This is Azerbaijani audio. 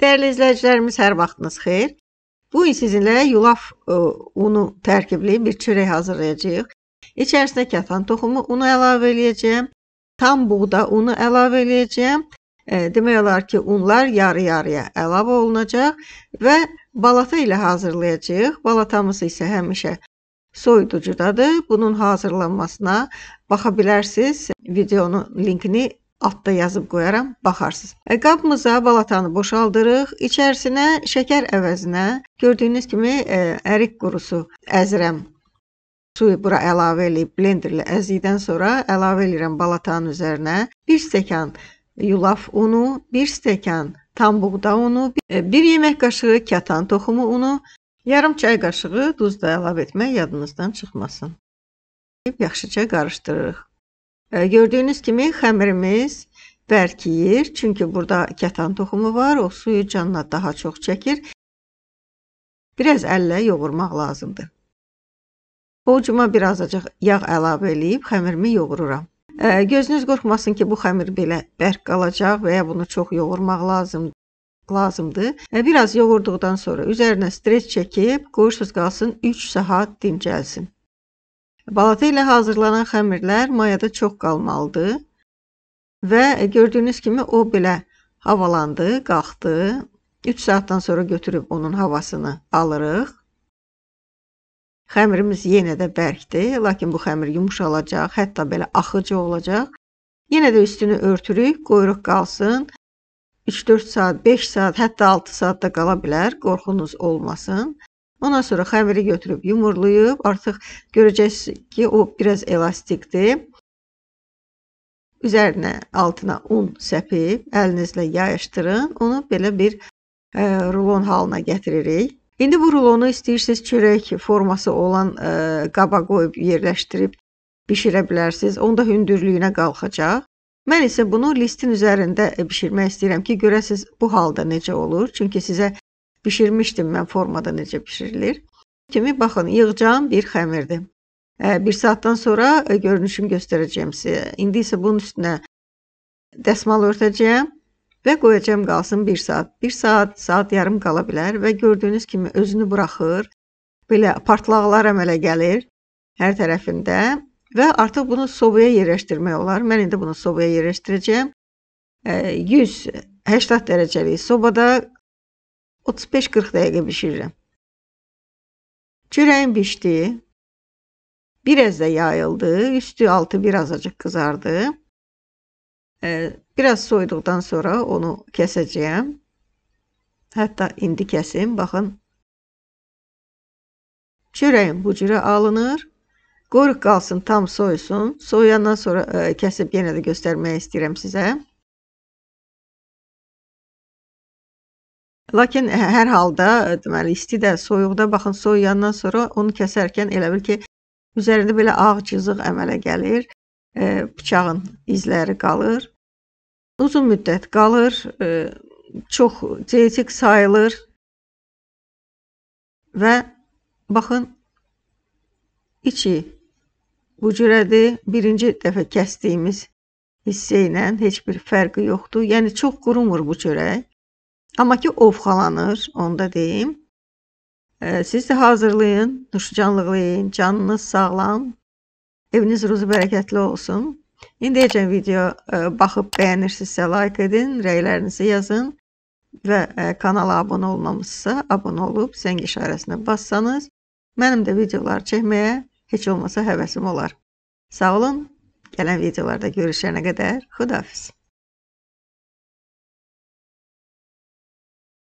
Dəyərli izləyicilərimiz, hər vaxtınız xeyir. Bu gün sizinlə yulaf ə, e, unu tərkibli bir çörək hazırlayacağıq. İçərisinə kətan toxumu unu əlavə eləyəcəm. Tam buğda unu əlavə eləyəcəm. E, demək olar ki, unlar yarı-yarıya əlavə olunacaq və balata ilə hazırlayacağıq. Balatamız isə həmişə soyuducudadır. Bunun hazırlanmasına baxa bilərsiniz. Videonun linkini altda yazıb qoyaram, baxarsınız. E, qabımıza balatanı boşaldırıq. İçərisinə şəkər əvəzinə gördüyünüz kimi e, ərik qurusu əzirəm. Suyu bura əlavə eləyib blenderlə əzdikdən sonra əlavə eləyirəm balatanın üzərinə 1 stəkan yulaf unu, 1 stəkan tam buğda unu, 1 e, yemək qaşığı kətan toxumu unu, yarım çay qaşığı duz da əlavə etmək yadınızdan çıxmasın. Yaxşıca qarışdırırıq. E, gördüyünüz kimi xəmirimiz bərkiyir. Çünki burada kətan toxumu var, o suyu canına daha çox çəkir. Biraz əllə yoğurmaq lazımdır. Borcuma bir azacıq yağ əlavə eləyib xəmirimi yoğururam. E, gözünüz qorxmasın ki, bu xəmir belə bərk qalacaq və ya bunu çox yoğurmaq lazımdır lazımdır. E, bir az yoğurduqdan sonra üzərinə stres çəkib qoyursuz qalsın 3 saat dincəlsin. Balata ilə hazırlanan xəmirlər mayada çox qalmalıdır. Və gördüyünüz kimi o belə havalandı, qalxdı. 3 saatdan sonra götürüb onun havasını alırıq. Xəmirimiz yenə də bərkdir, lakin bu xəmir yumşalacaq, hətta belə axıcı olacaq. Yenə də üstünü örtürük, qoyuruq qalsın. 3-4 saat, 5 saat, hətta 6 saat da qala bilər, qorxunuz olmasın. Ondan sonra xəmiri götürüb yumurlayıb, artıq görəcəksiniz ki, o biraz elastikdir. Üzərinə, altına un səpib, əlinizlə yayışdırın. Onu belə bir ə, e, rulon halına gətiririk. İndi bu rulonu istəyirsiniz çörək forması olan ə, e, qaba qoyub yerləşdirib bişirə bilərsiniz. Onda hündürlüyünə qalxacaq. Mən isə bunu listin üzərində e, bişirmək istəyirəm ki, görəsiz bu halda necə olur. Çünki sizə Bişirmişdim mən formada necə bişirilir. Kimi baxın, yığcam bir xəmirdir. Bir saatdan sonra e, görünüşüm göstərəcəm sizə. İndi isə bunun üstünə dəsmal örtəcəyəm və qoyacam qalsın 1 saat. 1 saat, saat yarım qala bilər və gördüyünüz kimi özünü buraxır. Belə partlaqlar əmələ gəlir hər tərəfində və artıq bunu sobaya yerləşdirmək olar. Mən indi bunu sobaya yerləşdirəcəyəm. 180 dərəcəlik sobada 35-40 dəqiqə bişirirəm. Çörəyim bişdi. Biraz da yayıldı. Üstü, altı bir azacıq qızardı. Biraz soyduqdan sonra onu kəsəcəyəm. Hətta indi kəsim, baxın. Çörəyim bu cürə alınır. Qoyuruq qalsın, tam soyusun. Soyuyandan sonra ə, e, kəsib yenə də göstərmək istəyirəm sizə. Lakin hər halda e, deməli istidə, soyuqda baxın soyuyandan sonra onu kəsərkən elə bil ki üzərində belə ağ cızıq əmələ gəlir. E, bıçağın izləri qalır. Uzun müddət qalır. E, çox ceytik sayılır. Və baxın içi bu cürədir. Birinci dəfə kəsdiyimiz hissə ilə heç bir fərqi yoxdur. Yəni çox qurumur bu çörək. Amma ki ovxalanır, onu da deyim. E, siz də hazırlayın, nuşcanlıqlayın, canınız sağlam, eviniz ruzu bərəkətli olsun. İndiyəcən video e, baxıb bəyənirsinizsə like edin, rəylərinizi yazın və e, kanala abunə olmamısınızsa abunə olub zəng işarəsinə bassanız, mənim də videolar çəkməyə heç olmasa həvəsim olar. Sağ olun, gələn videolarda görüşənə qədər, xudafiz.